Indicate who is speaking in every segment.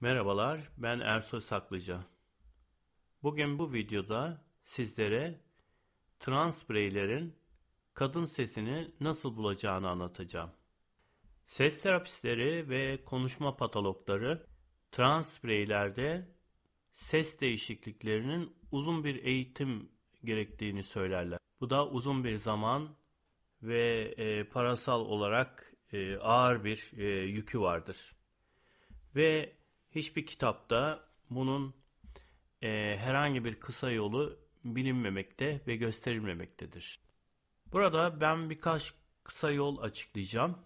Speaker 1: Merhabalar, ben Ersoy Saklıca. Bugün bu videoda sizlere trans bireylerin kadın sesini nasıl bulacağını anlatacağım. Ses terapistleri ve konuşma patologları trans bireylerde ses değişikliklerinin uzun bir eğitim gerektiğini söylerler. Bu da uzun bir zaman ve e, parasal olarak e, ağır bir e, yükü vardır. Ve hiçbir kitapta bunun e, herhangi bir kısa yolu bilinmemekte ve gösterilmemektedir. Burada ben birkaç kısa yol açıklayacağım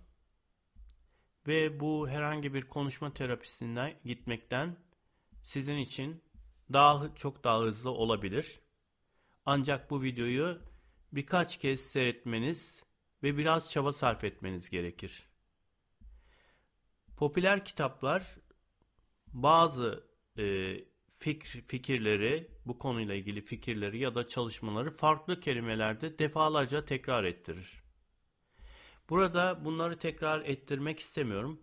Speaker 1: ve bu herhangi bir konuşma terapisinden gitmekten sizin için daha çok daha hızlı olabilir. Ancak bu videoyu birkaç kez seyretmeniz ve biraz çaba sarf etmeniz gerekir. Popüler kitaplar bazı e, fikir, fikirleri, bu konuyla ilgili fikirleri ya da çalışmaları farklı kelimelerde defalarca tekrar ettirir. Burada bunları tekrar ettirmek istemiyorum.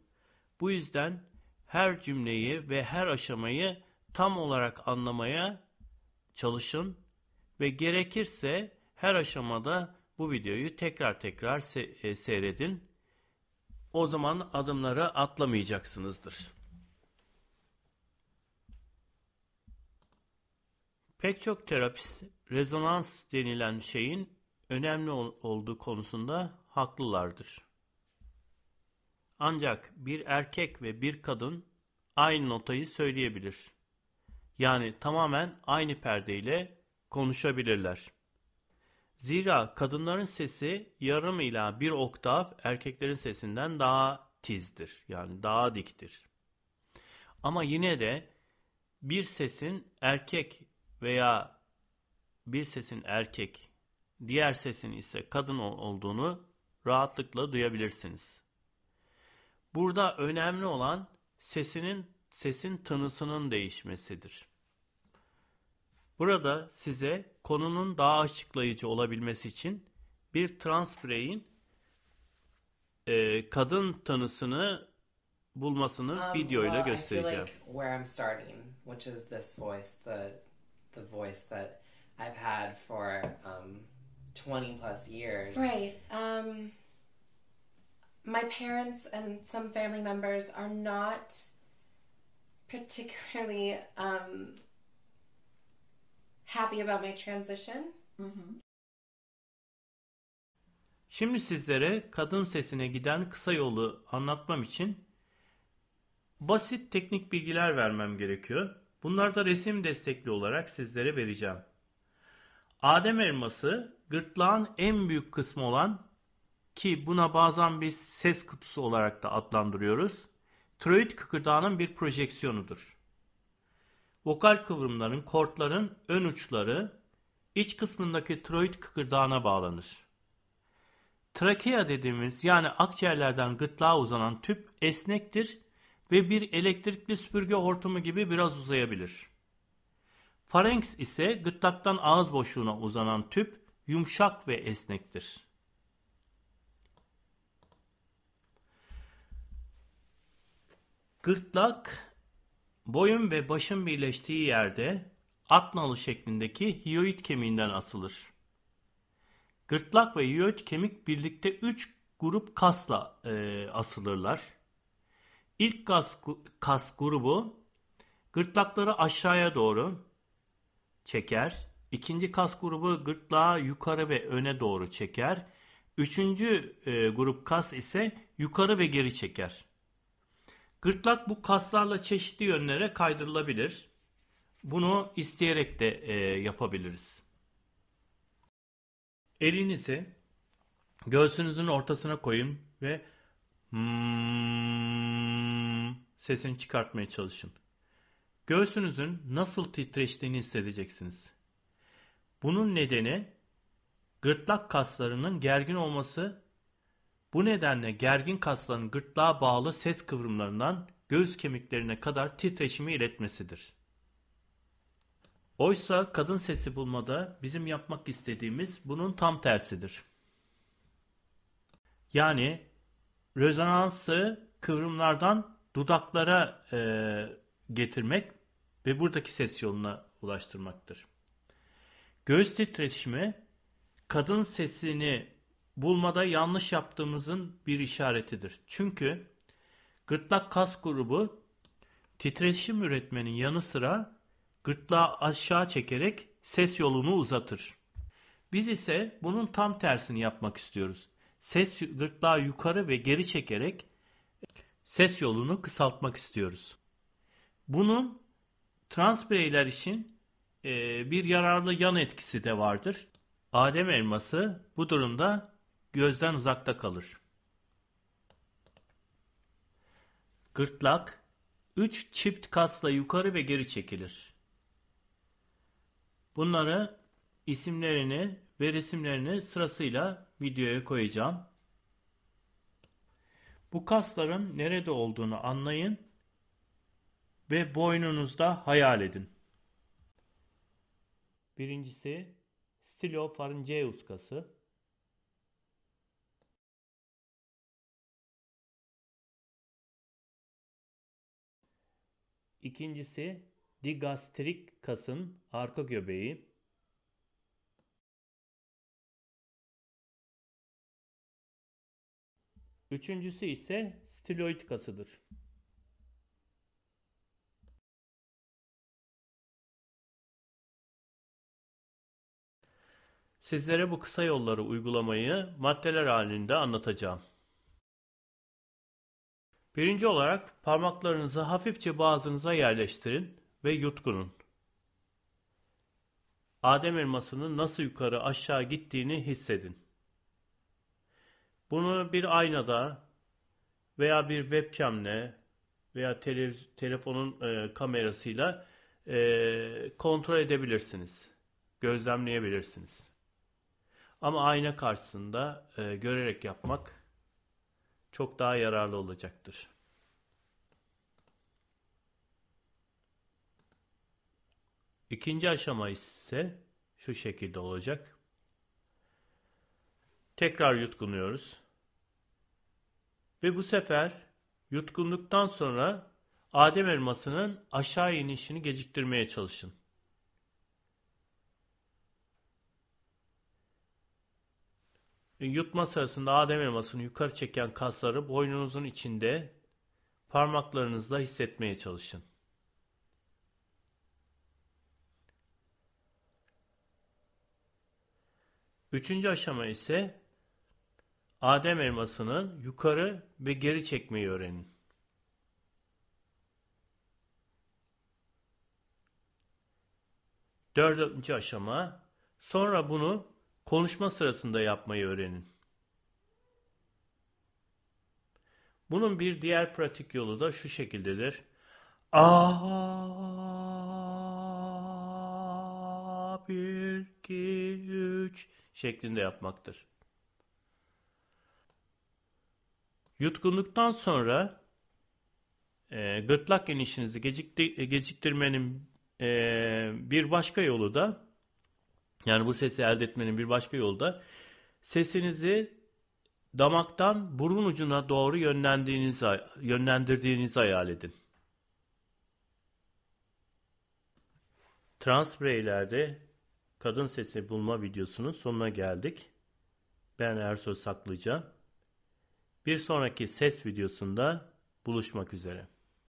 Speaker 1: Bu yüzden her cümleyi ve her aşamayı tam olarak anlamaya çalışın ve gerekirse her aşamada bu videoyu tekrar tekrar se e, seyredin. O zaman adımları atlamayacaksınızdır. Pek çok terapist rezonans denilen şeyin önemli ol olduğu konusunda haklılardır. Ancak bir erkek ve bir kadın aynı notayı söyleyebilir. Yani tamamen aynı perdeyle konuşabilirler. Zira kadınların sesi yarım ila bir oktav erkeklerin sesinden daha tizdir. Yani daha diktir. Ama yine de bir sesin erkek veya bir sesin erkek, diğer sesin ise kadın olduğunu rahatlıkla duyabilirsiniz. Burada önemli olan sesinin sesin tınısının değişmesidir. Burada size konunun daha açıklayıcı olabilmesi için bir transbreyin e, kadın tanısını bulmasını um, videoyla well, göstereceğim. I feel like where I'm starting, which is this voice, the the voice that I've had for um, 20 plus years. Right. Um, my parents and some family members are not particularly um, happy about my transition. Hı mm-hmm. hı. Şimdi sizlere kadın sesine giden kısa yolu anlatmam için basit teknik bilgiler vermem gerekiyor da resim destekli olarak sizlere vereceğim. Adem elması gırtlağın en büyük kısmı olan ki buna bazen biz ses kutusu olarak da adlandırıyoruz. Tiroid kıkırdağının bir projeksiyonudur. Vokal kıvrımların, kortların ön uçları iç kısmındaki tiroid kıkırdağına bağlanır. Trakea dediğimiz yani akciğerlerden gırtlağa uzanan tüp esnektir ve bir elektrikli süpürge hortumu gibi biraz uzayabilir. Farenks ise gırtlaktan ağız boşluğuna uzanan tüp yumuşak ve esnektir. Gırtlak, boyun ve başın birleştiği yerde at nalı şeklindeki hiyoid kemiğinden asılır. Gırtlak ve hiyoid kemik birlikte 3 grup kasla e, asılırlar. İlk kas, kas grubu gırtlakları aşağıya doğru çeker. İkinci kas grubu gırtlağı yukarı ve öne doğru çeker. Üçüncü e, grup kas ise yukarı ve geri çeker. Gırtlak bu kaslarla çeşitli yönlere kaydırılabilir. Bunu isteyerek de e, yapabiliriz. Elinizi göğsünüzün ortasına koyun ve hmm sesini çıkartmaya çalışın. Göğsünüzün nasıl titreştiğini hissedeceksiniz. Bunun nedeni gırtlak kaslarının gergin olması. Bu nedenle gergin kasların gırtlağa bağlı ses kıvrımlarından göğüs kemiklerine kadar titreşimi iletmesidir. Oysa kadın sesi bulmada bizim yapmak istediğimiz bunun tam tersidir. Yani rezonansı kıvrımlardan dudaklara e, getirmek ve buradaki ses yoluna ulaştırmaktır. Göğüs titreşimi kadın sesini bulmada yanlış yaptığımızın bir işaretidir. Çünkü gırtlak kas grubu titreşim üretmenin yanı sıra gırtlağı aşağı çekerek ses yolunu uzatır. Biz ise bunun tam tersini yapmak istiyoruz ses gırtlağı yukarı ve geri çekerek e, ses yolunu kısaltmak istiyoruz. Bunun trans bireyler için e, bir yararlı yan etkisi de vardır. Adem elması bu durumda gözden uzakta kalır. Gırtlak 3 çift kasla yukarı ve geri çekilir. Bunları isimlerini ve resimlerini sırasıyla videoya koyacağım. Bu kasların nerede olduğunu anlayın ve boynunuzda hayal edin. Birincisi stilofaringeus kası. İkincisi digastrik kasın arka göbeği. Üçüncüsü ise stiloid kasıdır. Sizlere bu kısa yolları uygulamayı maddeler halinde anlatacağım. Birinci olarak parmaklarınızı hafifçe boğazınıza yerleştirin ve yutkunun. Adem elmasının nasıl yukarı aşağı gittiğini hissedin. Bunu bir aynada veya bir webcamle veya televiz- telefonun e, kamerasıyla e, kontrol edebilirsiniz. Gözlemleyebilirsiniz. Ama ayna karşısında e, görerek yapmak çok daha yararlı olacaktır. İkinci aşama ise şu şekilde olacak. Tekrar yutkunuyoruz. Ve bu sefer yutkunduktan sonra Adem elmasının aşağı inişini geciktirmeye çalışın. E, yutma sırasında Adem elmasını yukarı çeken kasları boynunuzun içinde parmaklarınızla hissetmeye çalışın. Üçüncü aşama ise Adem elmasını yukarı ve geri çekmeyi öğrenin. Dördüncü aşama, sonra bunu konuşma sırasında yapmayı öğrenin. Bunun bir diğer pratik yolu da şu şekildedir. A bir iki üç şeklinde yapmaktır. Yutkunduktan sonra e, gırtlak genişinizi gecikti, e, geciktirmenin e, bir başka yolu da yani bu sesi elde etmenin bir başka yolu da sesinizi damaktan burun ucuna doğru yönlendiğinizi, yönlendirdiğinizi hayal edin. Transbreylerde kadın sesi bulma videosunun sonuna geldik. Ben Ersoy Saklıca. Bir sonraki ses videosunda buluşmak üzere.